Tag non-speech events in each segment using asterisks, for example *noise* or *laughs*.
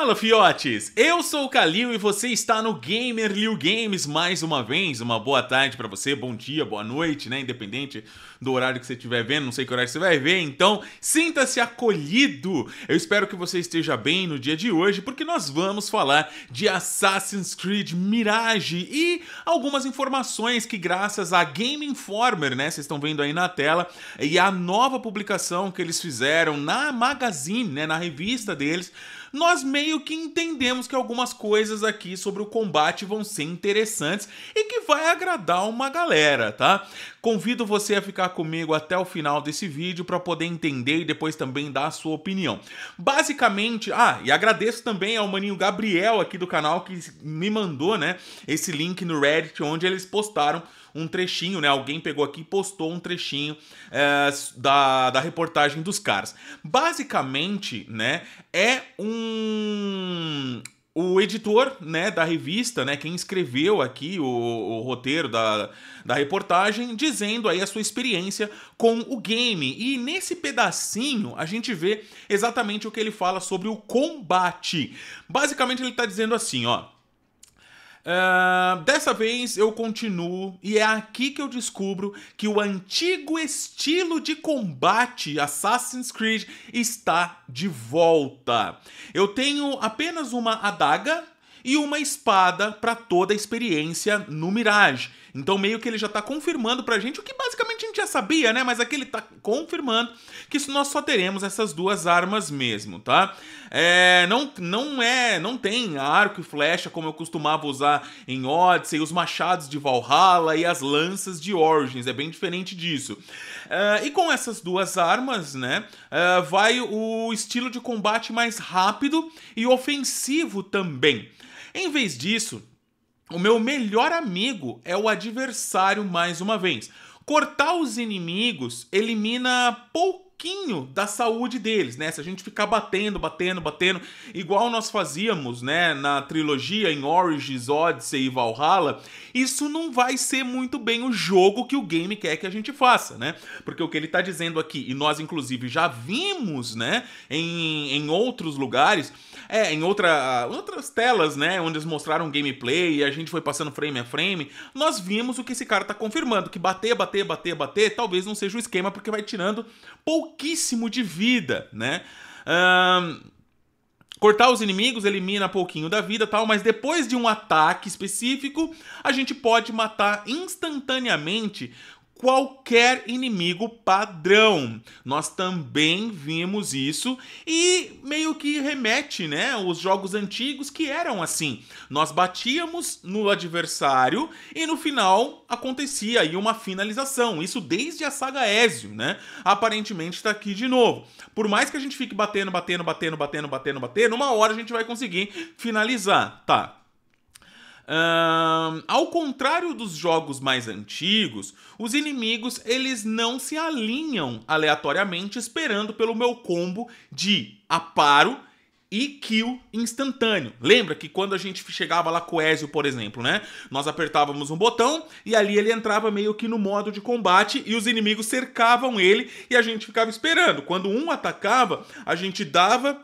Fala, fiotes! Eu sou o Kalil e você está no Gamer Liu Games mais uma vez. Uma boa tarde para você, bom dia, boa noite, né? Independente do horário que você estiver vendo, não sei que horário você vai ver, então sinta-se acolhido. Eu espero que você esteja bem no dia de hoje, porque nós vamos falar de Assassin's Creed Mirage e algumas informações que graças a Game Informer, né, vocês estão vendo aí na tela, e a nova publicação que eles fizeram na Magazine, né, na revista deles, nós meio que entendemos que algumas coisas aqui sobre o combate vão ser interessantes e que vai agradar uma galera, tá? Convido você a ficar comigo até o final desse vídeo para poder entender e depois também dar a sua opinião. Basicamente, ah, e agradeço também ao maninho Gabriel aqui do canal que me mandou, né, esse link no Reddit onde eles postaram um trechinho, né? Alguém pegou aqui e postou um trechinho é, da, da reportagem dos caras. Basicamente, né, é um o editor né, da revista, né, quem escreveu aqui o, o, roteiro da, da reportagem, dizendo aí a sua experiência com o game. E nesse pedacinho a gente vê exatamente o que ele fala sobre o combate. Basicamente ele está dizendo assim, ó. Uh, dessa vez eu continuo e é aqui que eu descubro que o antigo estilo de combate Assassin's Creed está de volta. Eu tenho apenas uma adaga e uma espada para toda a experiência no Mirage. Então meio que ele já está confirmando para a gente o que basicamente a gente já sabia, né? Mas aqui ele está confirmando que nós só teremos essas duas armas mesmo, tá? É, não, não é, não tem arco e flecha como eu costumava usar em Odyssey, os machados de Valhalla e as lanças de Origins, é bem diferente disso. É, e com essas duas armas, né, é, vai o estilo de combate mais rápido e ofensivo também. Em vez disso, o meu melhor amigo é o adversário mais uma vez. Cortar os inimigos elimina pouco pouquinho da saúde deles, né? Se a gente ficar batendo, batendo, batendo, igual nós fazíamos, né, na trilogia em Origins, Odyssey e Valhalla, isso não vai ser muito bem o jogo que o game quer que a gente faça, né? Porque o que ele tá dizendo aqui, e nós inclusive já vimos, né, em, em outros lugares, é, em outra, outras telas, né, onde eles mostraram gameplay e a gente foi passando frame a frame, nós vimos o que esse cara tá confirmando, que bater, bater, bater, bater, talvez não seja o esquema, porque vai tirando pouquinho pouquíssimo de vida, né? Um, cortar os inimigos elimina pouquinho da vida tal, mas depois de um ataque específico, a gente pode matar instantaneamente qualquer inimigo padrão. Nós também vimos isso e meio que remete, né, os jogos antigos que eram assim. Nós batíamos no adversário e no final acontecia aí uma finalização. Isso desde a saga Ezio, né? Aparentemente está aqui de novo. Por mais que a gente fique batendo, batendo, batendo, batendo, batendo, batendo, uma hora a gente vai conseguir finalizar. Tá, ao contrário dos jogos mais antigos, os inimigos eles não se alinham aleatoriamente esperando pelo meu combo de aparo e kill instantâneo. Lembra que quando a gente chegava lá com o Ezio, por exemplo, né? Nós apertávamos um botão e ali ele entrava meio que no modo de combate e os inimigos cercavam ele e a gente ficava esperando. Quando um atacava, a gente dava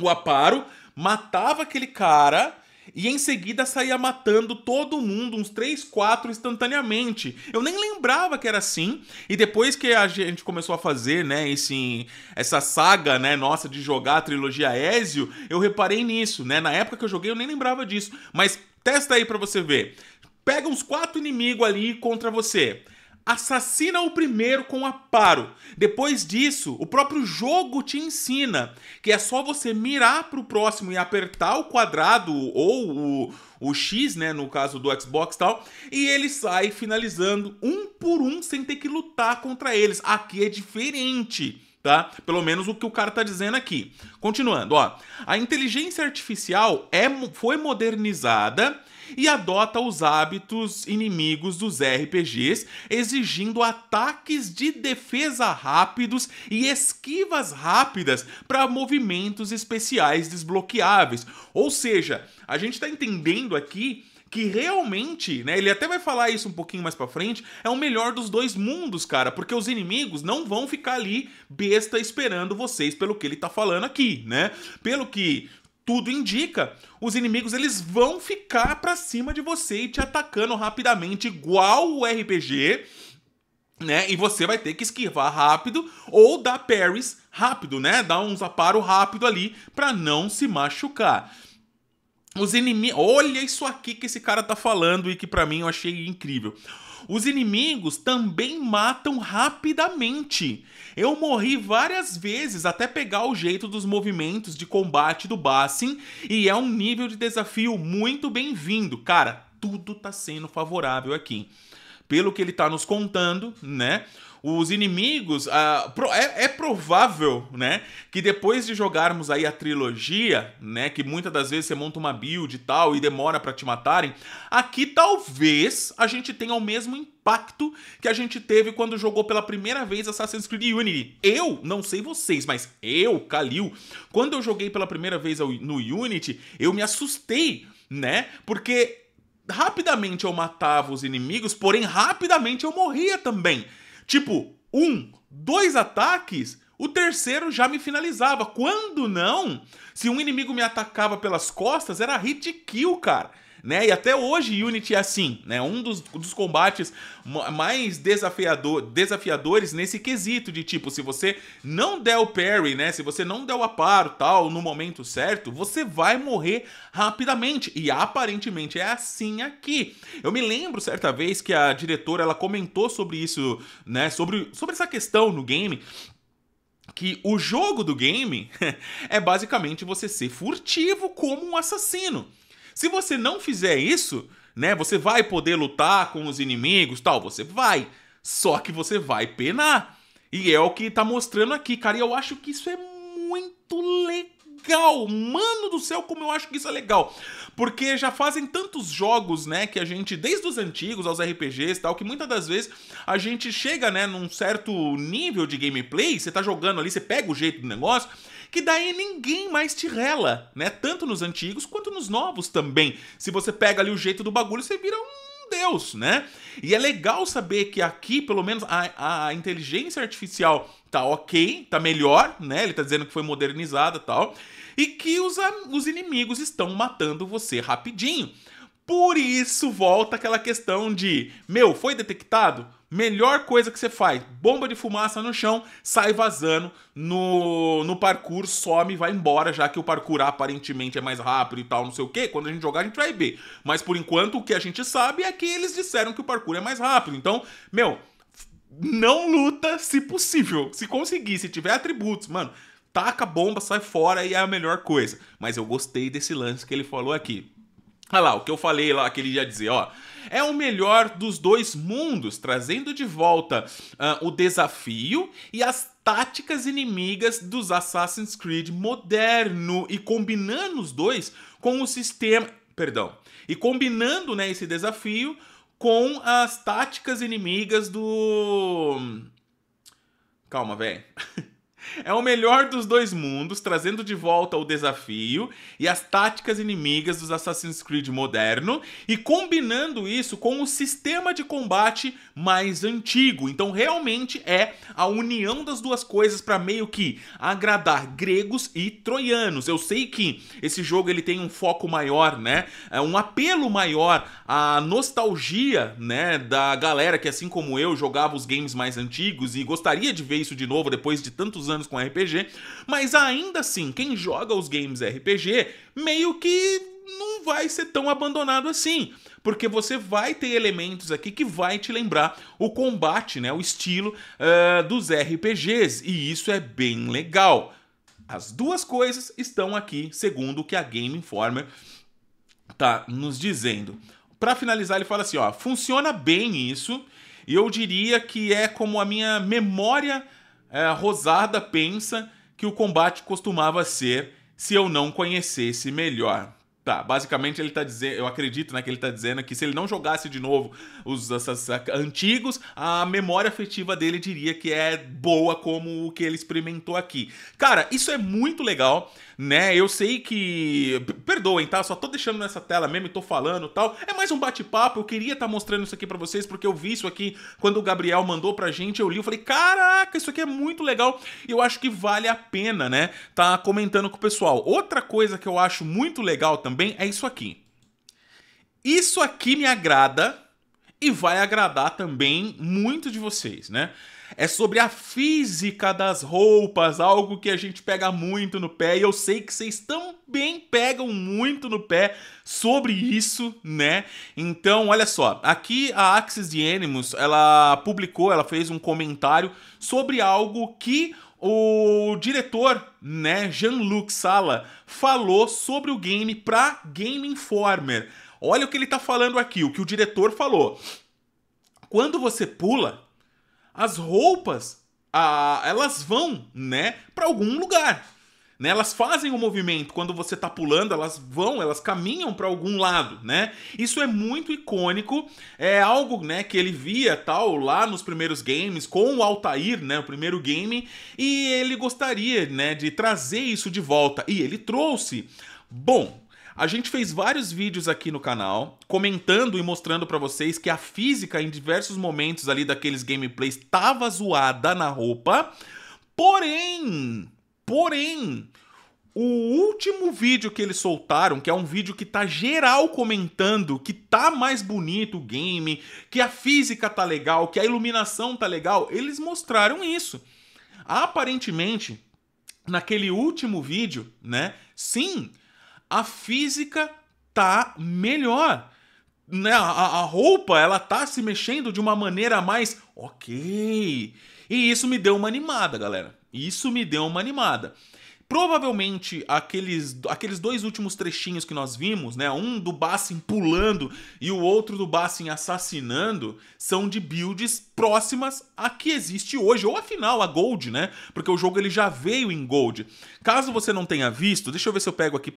o aparo, matava aquele cara e em seguida saía matando todo mundo, uns 3, 4 instantaneamente. Eu nem lembrava que era assim. E depois que a gente começou a fazer, né, esse, essa saga, né, nossa, de jogar a trilogia Ezio, eu reparei nisso, né? Na época que eu joguei, eu nem lembrava disso. Mas testa aí para você ver. Pega uns quatro inimigos ali contra você assassina o primeiro com aparo. Depois disso, o próprio jogo te ensina que é só você mirar para o próximo e apertar o quadrado ou o, o X, né, no caso do Xbox tal, e ele sai finalizando um por um sem ter que lutar contra eles. Aqui é diferente tá? Pelo menos o que o cara tá dizendo aqui. Continuando, ó. A inteligência artificial é, foi modernizada e adota os hábitos inimigos dos RPGs, exigindo ataques de defesa rápidos e esquivas rápidas para movimentos especiais desbloqueáveis. Ou seja, a gente está entendendo aqui que realmente, né, ele até vai falar isso um pouquinho mais para frente, é o melhor dos dois mundos, cara, porque os inimigos não vão ficar ali besta esperando vocês pelo que ele tá falando aqui, né? Pelo que tudo indica, os inimigos eles vão ficar para cima de você e te atacando rapidamente, igual o RPG, né? E você vai ter que esquivar rápido ou dar parries rápido, né? Dar uns aparo rápido ali para não se machucar. Os inimigos. Olha isso aqui que esse cara tá falando e que para mim eu achei incrível. Os inimigos também matam rapidamente. Eu morri várias vezes até pegar o jeito dos movimentos de combate do Bassin e é um nível de desafio muito bem-vindo. Cara, tudo tá sendo favorável aqui. Pelo que ele tá nos contando, né? os inimigos. Ah, pro, é, é, provável, né? Que depois de jogarmos aí a trilogia, né? Que muitas das vezes você monta uma build e tal e demora para te matarem. Aqui talvez a gente tenha o mesmo impacto que a gente teve quando jogou pela primeira vez Assassin's Creed Unity. Eu, não sei vocês, mas eu, Kalil, quando eu joguei pela primeira vez no Unity, eu me assustei, né? Porque rapidamente eu matava os inimigos, porém rapidamente eu morria também. Tipo, um, dois ataques, o terceiro já me finalizava. Quando não, se um inimigo me atacava pelas costas, era hit kill, cara né? E até hoje Unity é assim, né? Um dos, dos combates mais desafiador, desafiadores nesse quesito de tipo, se você não der o parry, né? Se você não der o aparo, tal, no momento certo, você vai morrer rapidamente. E aparentemente é assim aqui. Eu me lembro certa vez que a diretora ela comentou sobre isso, né? Sobre, sobre essa questão no game que o jogo do game *laughs* é basicamente você ser furtivo como um assassino. Se você não fizer isso, né, você vai poder lutar com os inimigos, tal, você vai, só que você vai penar. E é o que tá mostrando aqui, cara, e eu acho que isso é muito legal. Mano do céu, como eu acho que isso é legal. Porque já fazem tantos jogos, né, que a gente, desde os antigos aos RPGs e tal, que muitas das vezes a gente chega, né, num certo nível de gameplay, você tá jogando ali, você pega o jeito do negócio, que daí ninguém mais te rela, né? Tanto nos antigos quanto nos novos também. Se você pega ali o jeito do bagulho, você vira um deus, né? E é legal saber que aqui, pelo menos, a, a inteligência artificial tá ok, tá melhor, né? Ele tá dizendo que foi modernizada e tal. E que os, os inimigos estão matando você rapidinho. Por isso volta aquela questão de, meu, foi detectado? Melhor coisa que você faz, bomba de fumaça no chão, sai vazando no, no parkour, some e vai embora, já que o parkour aparentemente é mais rápido e tal, não sei o que. Quando a gente jogar, a gente vai ver. Mas por enquanto, o que a gente sabe é que eles disseram que o parkour é mais rápido. Então, meu, não luta se possível. Se conseguir, se tiver atributos, mano, taca a bomba, sai fora e é a melhor coisa. Mas eu gostei desse lance que ele falou aqui. Olha lá, o que eu falei lá aquele dia dizer, ó é o melhor dos dois mundos, trazendo de volta uh, o desafio e as táticas inimigas dos Assassin's Creed moderno e combinando os dois com o sistema, perdão, e combinando né, esse desafio com as táticas inimigas do calma, velho. *laughs* É o melhor dos dois mundos, trazendo de volta o desafio e as táticas inimigas dos Assassin's Creed moderno e combinando isso com o sistema de combate mais antigo. Então, realmente é a união das duas coisas para meio que agradar gregos e troianos. Eu sei que esse jogo ele tem um foco maior, né? É um apelo maior à nostalgia, né, da galera que assim como eu jogava os games mais antigos e gostaria de ver isso de novo depois de tantos anos anos com RPG, mas ainda assim, quem joga os games RPG meio que não vai ser tão abandonado assim, porque você vai ter elementos aqui que vai te lembrar o combate, né, o estilo uh, dos RPGs, e isso é bem legal. As duas coisas estão aqui, segundo o que a Game Informer tá nos dizendo. Para finalizar, ele fala assim, ó, funciona bem isso, e eu diria que é como a minha memória é, Rosada pensa que o combate costumava ser se eu não conhecesse melhor. Tá, basicamente ele tá dizendo, eu acredito né, que ele tá dizendo que se ele não jogasse de novo os ah, antigos, a memória afetiva dele diria que é boa como o que ele experimentou aqui. Cara, isso é muito legal né? Eu sei que. Perdoem, tá? Só tô deixando nessa tela mesmo e tô falando tal. É mais um bate-papo. Eu queria estar tá mostrando isso aqui para vocês, porque eu vi isso aqui quando o Gabriel mandou pra gente. Eu li, eu falei, caraca, isso aqui é muito legal. E eu acho que vale a pena, né? Tá comentando com o pessoal. Outra coisa que eu acho muito legal também é isso aqui. Isso aqui me agrada e vai agradar também muito de vocês, né? é sobre a física das roupas, algo que a gente pega muito no pé, e eu sei que vocês também pegam muito no pé sobre isso, né? Então, olha só, aqui a Axis de Animus, ela publicou, ela fez um comentário sobre algo que o diretor, né, Jean-Luc Sala, falou sobre o game para Game Informer. Olha o que ele está falando aqui, o que o diretor falou. Quando você pula, as roupas, a, elas vão, né, para algum lugar. Né? Elas fazem o um movimento quando você está pulando, elas vão, elas caminham para algum lado, né? Isso é muito icônico, é algo, né, que ele via tal lá nos primeiros games com o Altair, né, o primeiro game, e ele gostaria, né, de trazer isso de volta e ele trouxe. Bom, a gente fez vários vídeos aqui no canal comentando e mostrando para vocês que a física em diversos momentos ali daqueles gameplays tava zoada na roupa. Porém, porém, o último vídeo que eles soltaram, que é um vídeo que tá geral comentando que tá mais bonito o game, que a física tá legal, que a iluminação tá legal, eles mostraram isso. Aparentemente, naquele último vídeo, né? Sim, a física tá melhor. Né? A, a roupa, ela tá se mexendo de uma maneira mais ok. E isso me deu uma animada, galera. Isso me deu uma animada. Provavelmente aqueles, aqueles dois últimos trechinhos que nós vimos, né? Um do Bassin pulando e o outro do Bassin assassinando, são de builds próximas a que existe hoje, ou afinal a Gold, né? Porque o jogo ele já veio em Gold. Caso você não tenha visto, deixa eu ver se eu pego aqui